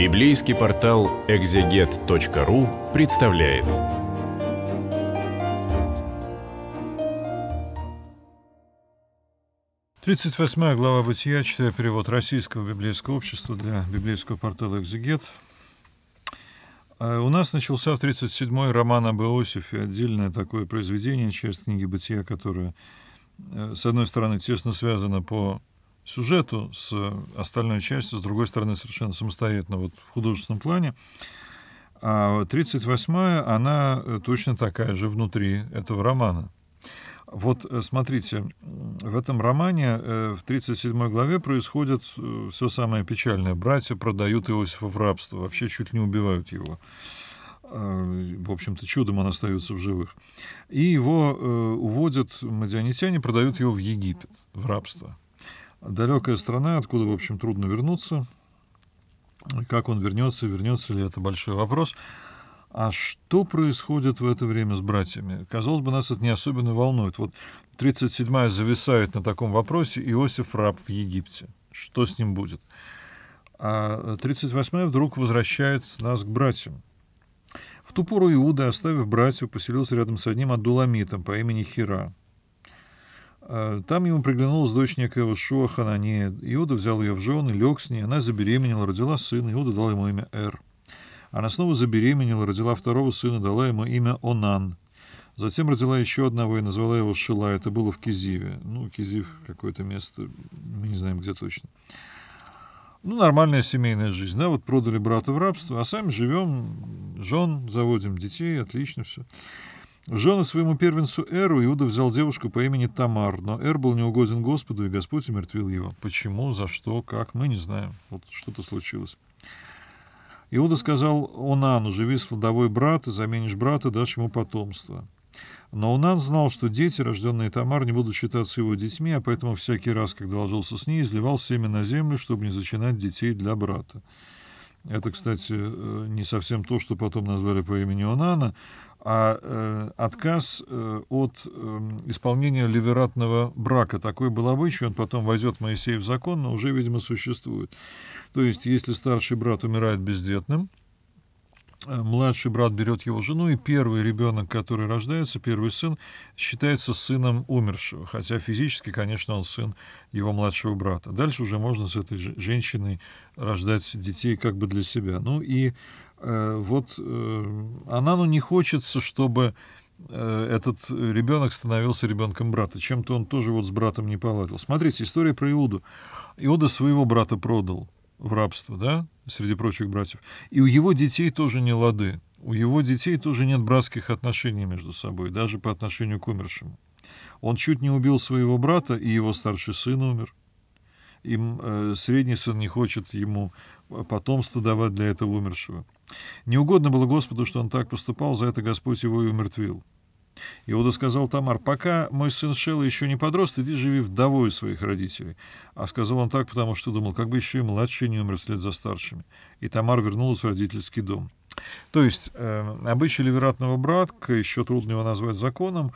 Библейский портал экзегет.ру представляет. Тридцать восьмая глава Бытия, читая перевод Российского библейского общества для библейского портала «Экзегет». А, у нас начался в 37-й роман об Иосифе, отдельное такое произведение, часть книги «Бытия», которая э, с одной стороны, тесно связана по сюжету с э, остальной частью, с другой стороны, совершенно самостоятельно вот в художественном плане. А 38-я, она э, точно такая же внутри этого романа. Вот э, смотрите, в этом романе, в 37 главе происходит все самое печальное. Братья продают Иосифа в рабство, вообще чуть не убивают его. А, в общем-то, чудом он остается в живых. И его уводят мадианитяне, продают его в Египет, в рабство далекая страна, откуда, в общем, трудно вернуться. Как он вернется, вернется ли, это большой вопрос. А что происходит в это время с братьями? Казалось бы, нас это не особенно волнует. Вот 37-я зависает на таком вопросе Иосиф раб в Египте. Что с ним будет? А 38-я вдруг возвращает нас к братьям. В ту пору Иуда, оставив братьев, поселился рядом с одним Адуламитом по имени Хира. А, там ему приглянулась дочь некоего Шуа Хананея. Иуда взял ее в жены, лег с ней, она забеременела, родила сына, Иуда дал ему имя Эр. Она снова забеременела, родила второго сына, дала ему имя Онан. Затем родила еще одного и назвала его Шила. Это было в Кизиве. Ну, Кизив какое-то место, мы не знаем, где точно. Ну, нормальная семейная жизнь, да, вот продали брата в рабство, а сами живем, жен заводим, детей, отлично все. Жена своему первенцу Эру Иуда взял девушку по имени Тамар, но Эр был неугоден Господу, и Господь умертвил его. Почему, за что, как, мы не знаем. Вот что-то случилось. Иуда сказал Онану, живи с брат, и заменишь брата, дашь ему потомство. Но Унан знал, что дети, рожденные Тамар, не будут считаться его детьми, а поэтому всякий раз, когда ложился с ней, изливал семя на землю, чтобы не зачинать детей для брата. Это, кстати, э, не совсем то, что потом назвали по имени Онана, а э, отказ э, от э, исполнения левератного брака. Такой был обычай, он потом войдет в закон, но уже, видимо, существует. То есть, если старший брат умирает бездетным, э, младший брат берет его жену, и первый ребенок, который рождается, первый сын, считается сыном умершего, хотя физически, конечно, он сын его младшего брата. Дальше уже можно с этой женщиной рождать детей как бы для себя. Ну и Э, вот э, она, ну, не хочется, чтобы э, этот ребенок становился ребенком брата. Чем-то он тоже вот с братом не поладил. Смотрите, история про Иуду. Иуда своего брата продал в рабство, да, среди прочих братьев. И у его детей тоже не лады. У его детей тоже нет братских отношений между собой, даже по отношению к умершему. Он чуть не убил своего брата, и его старший сын умер. Им э, средний сын не хочет ему потомство давать для этого умершего. Неугодно было Господу, что он так поступал, за это Господь его и умертвил. Иуда сказал Тамар, «Пока мой сын Шела еще не подрост, иди живи вдовой своих родителей». А сказал он так, потому что думал, как бы еще и младший не умер вслед за старшими. И Тамар вернулась в родительский дом. То есть э, обычай ливератного братка, еще трудно его назвать законом,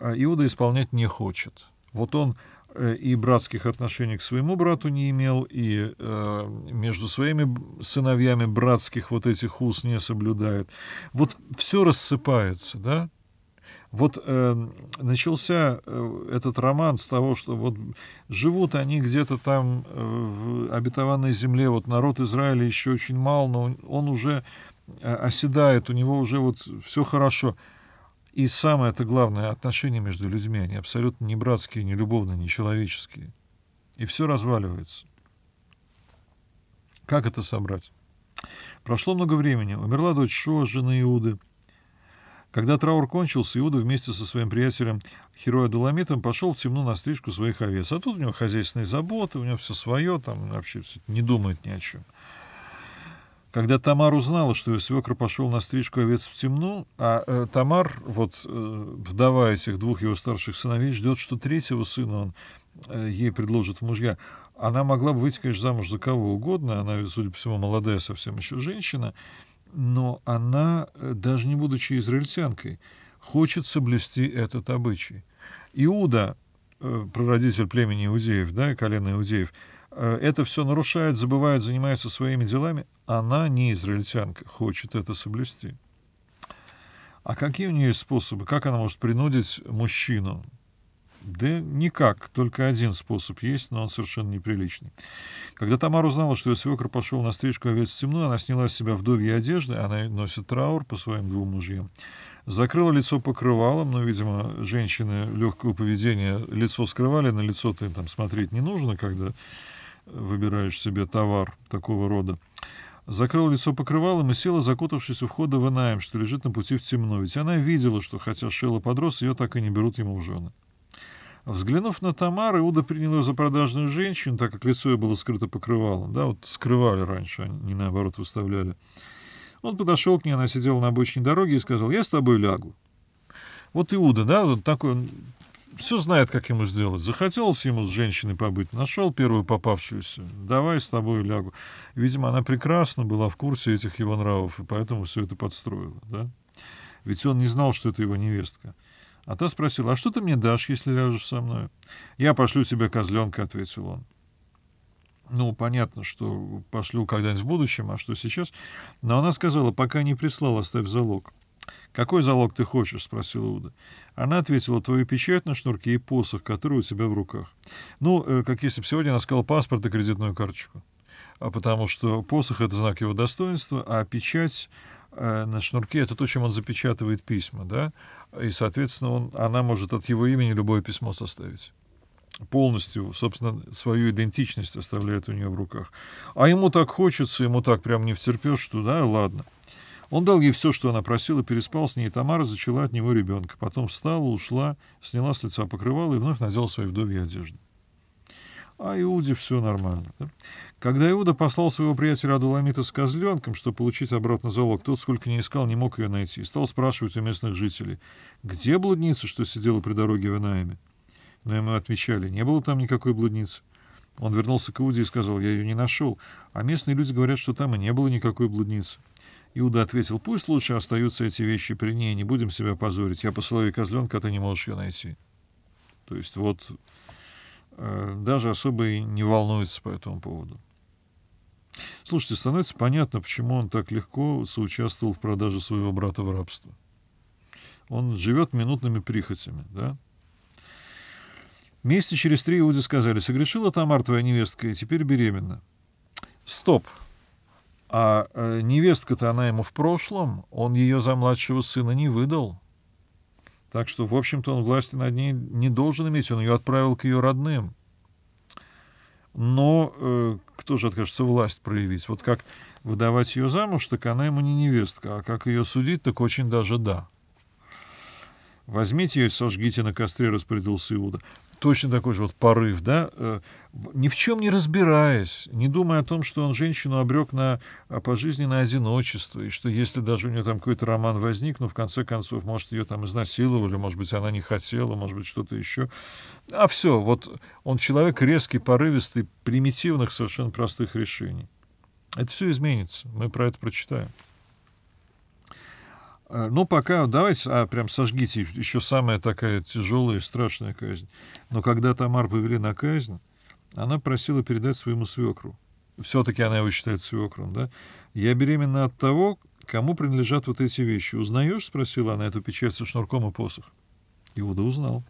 э, Иуда исполнять не хочет. Вот он Э, и братских отношений к своему брату не имел, и э, между своими сыновьями братских вот этих уз не соблюдает. Вот все рассыпается, да? Вот э, начался э, этот роман с того, что вот живут они где-то там э, в обетованной земле, вот народ Израиля еще очень мал, но он уже оседает, у него уже вот все хорошо. И самое это главное, отношения между людьми, они абсолютно не братские, не любовные, не человеческие. И все разваливается. Как это собрать? Прошло много времени. Умерла дочь Шо, жена Иуды. Когда траур кончился, Иуда вместе со своим приятелем Хероя Дуламитом пошел в темну на стрижку своих овец. А тут у него хозяйственные заботы, у него все свое, там вообще все не думает ни о чем. Когда Тамар узнала, что ее свекр пошел на стрижку овец в темну, а э, Тамар, вот э, вдова этих двух его старших сыновей, ждет, что третьего сына он э, ей предложит в мужья, она могла бы выйти, конечно, замуж за кого угодно, она, судя по всему, молодая совсем еще женщина, но она, э, даже не будучи израильтянкой, хочет соблюсти этот обычай. Иуда, э, прародитель племени иудеев, да, колено иудеев, Э, это все нарушают, забывают, занимаются своими делами. Она не израильтянка, хочет это соблюсти. А какие у нее есть способы? Как она может принудить мужчину? Да никак, только один способ есть, но он совершенно неприличный. Когда Тамара узнала, что ее свекр пошел на стрижку овец в темно, она сняла с себя вдовье одежды, она носит траур по своим двум мужьям, закрыла лицо покрывалом, но, видимо, женщины легкого поведения лицо скрывали, на лицо ты там смотреть не нужно, когда выбираешь себе товар такого рода. Закрыла лицо покрывалом и села, закутавшись у входа в Инаем, что лежит на пути в темно. Ведь она видела, что хотя Шела подрос, ее так и не берут ему в жены. Взглянув на Тамару, Иуда принял ее за продажную женщину, так как лицо ее было скрыто покрывалом. Да, вот скрывали раньше, а не наоборот выставляли. Он подошел к ней, она сидела на обочине дороги и сказал, «Я с тобой лягу». Вот Иуда, да, вот такой, он все знает, как ему сделать. Захотелось ему с женщиной побыть. Нашел первую попавшуюся. Давай с тобой лягу. Видимо, она прекрасно была в курсе этих его нравов, и поэтому все это подстроила. Да? Ведь он не знал, что это его невестка. А та спросила, а что ты мне дашь, если ляжешь со мной? Я пошлю тебе козленка, ответил он. Ну, понятно, что пошлю когда-нибудь в будущем, а что сейчас. Но она сказала, пока не прислал, оставь залог. «Какой залог ты хочешь?» — спросил Уда. Она ответила, «Твою печать на шнурке и посох, который у тебя в руках». Ну, э, как если бы сегодня она сказала паспорт и кредитную карточку. А потому что посох — это знак его достоинства, а печать э, на шнурке — это то, чем он запечатывает письма, да? И, соответственно, он, она может от его имени любое письмо составить полностью, собственно, свою идентичность оставляет у нее в руках. А ему так хочется, ему так прям не втерпешь, что да, ладно. Он дал ей все, что она просила, переспал с ней, и Тамара зачала от него ребенка. Потом встала, ушла, сняла с лица покрывало и вновь надела свои вдовьи одежды. А Иуде все нормально. Да? Когда Иуда послал своего приятеля Адуламита с козленком, чтобы получить обратно залог, тот, сколько не искал, не мог ее найти. И стал спрашивать у местных жителей, где блудница, что сидела при дороге в Инаеме. Но ему отвечали, не было там никакой блудницы. Он вернулся к Иуде и сказал, я ее не нашел, а местные люди говорят, что там и не было никакой блудницы. Иуда ответил, пусть лучше остаются эти вещи при ней, не будем себя позорить. Я посылаю козленка, а ты не можешь ее найти. То есть вот э, даже особо и не волнуется по этому поводу. Слушайте, становится понятно, почему он так легко соучаствовал в продаже своего брата в рабство. Он живет минутными прихотями, да? Месяца через три Иуде сказали, согрешила Тамар твоя невестка, и теперь беременна. Стоп, а э, невестка-то она ему в прошлом, он ее за младшего сына не выдал. Так что, в общем-то, он власти над ней не должен иметь, он ее отправил к ее родным. Но э, кто же откажется власть проявить? Вот как выдавать ее замуж, так она ему не невестка, а как ее судить, так очень даже да. Возьмите ее и сожгите на костре, распорядился Иуда. Точно такой же вот порыв, да? Э, ни в чем не разбираясь, не думая о том, что он женщину обрек на а, пожизненное одиночество, и что если даже у нее там какой-то роман возник, ну, в конце концов, может, ее там изнасиловали, может быть, она не хотела, может быть, что-то еще. А все, вот он человек резкий, порывистый, примитивных, совершенно простых решений. Это все изменится, мы про это прочитаем. А, ну, пока давайте, а, прям сожгите, еще самая такая тяжелая и страшная казнь. Но когда Тамар повели на казнь, она просила передать своему свекру. Все-таки она его считает свекром, да? Я беременна от того, кому принадлежат вот эти вещи. Узнаешь, спросила она, эту печать со шнурком и посох? Иуда узнал.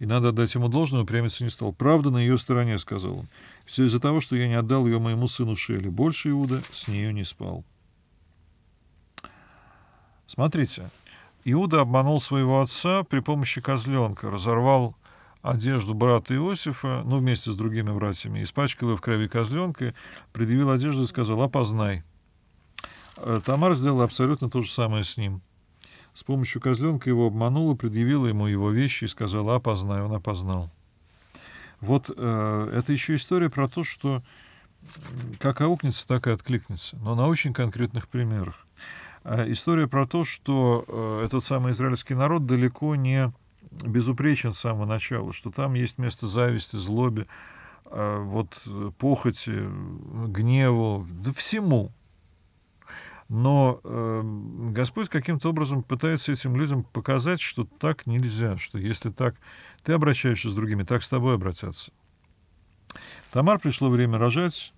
И надо отдать ему должное, упрямиться не стал. Правда на ее стороне, сказал он. Все из-за того, что я не отдал ее моему сыну Шелли. Больше Иуда с нею не спал. Смотрите, Иуда обманул своего отца при помощи козленка, разорвал одежду брата Иосифа, ну, вместе с другими братьями, испачкал ее в крови козленка, предъявил одежду и сказал «опознай». Э, Тамар сделала абсолютно то же самое с ним. С помощью козленка его обманула, предъявила ему его вещи и сказала «опознай». Он опознал. Вот э, это еще история про то, что как аукнется, так и откликнется, но на очень конкретных примерах. А, история про то, что э, этот самый израильский народ далеко не безупречен с самого начала, что там есть место зависти, злобе, а, вот похоти, гневу, да всему. Но э, Господь каким-то образом пытается этим людям показать, что так нельзя, что если так ты обращаешься с другими, так с тобой обратятся. Тамар пришло время рожать,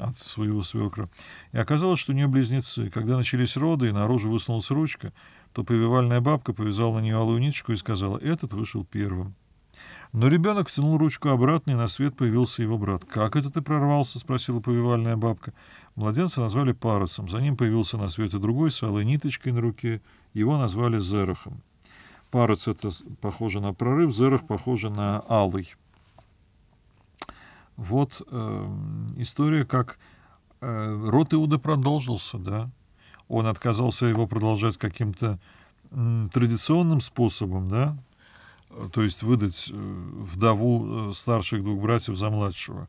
от своего свекра. И оказалось, что у нее близнецы. Когда начались роды и наружу высунулась ручка, то повивальная бабка повязала на нее алую ниточку и сказала «этот вышел первым». Но ребенок втянул ручку обратно, и на свет появился его брат. «Как это ты прорвался?» — спросила повивальная бабка. Младенца назвали Паросом. За ним появился на свет и другой с алой ниточкой на руке. Его назвали Зерохом. Парос это похоже на прорыв, Зерох похоже на алый вот э, история, как э, род Иуда продолжился, да. Он отказался его продолжать каким-то э, традиционным способом, да, то есть выдать э, вдову э, старших двух братьев за младшего. Э,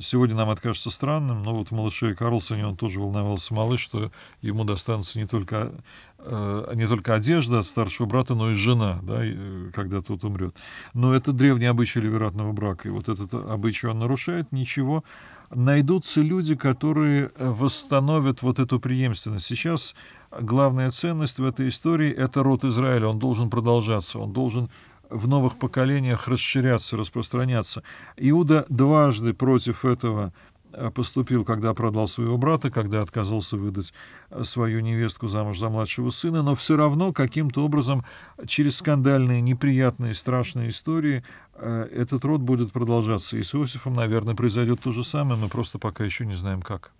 Сегодня нам это кажется странным, но вот в «Малыше Карлсоне» он тоже волновался малыш, что ему достанутся не только, э, не только одежда от старшего брата, но и жена, да, и, э, когда тот умрет. Но это древний обычай ливератного брака, и вот этот обычай он нарушает, ничего. Найдутся люди, которые восстановят вот эту преемственность. Сейчас главная ценность в этой истории — это род Израиля, он должен продолжаться, он должен в новых поколениях расширяться, распространяться. Иуда дважды против этого э, поступил, когда продал своего брата, когда отказался выдать э, свою невестку замуж за младшего сына, но все равно каким-то образом через скандальные, неприятные, страшные истории э, этот род будет продолжаться. И с Иосифом, наверное, произойдет то же самое, мы просто пока еще не знаем как.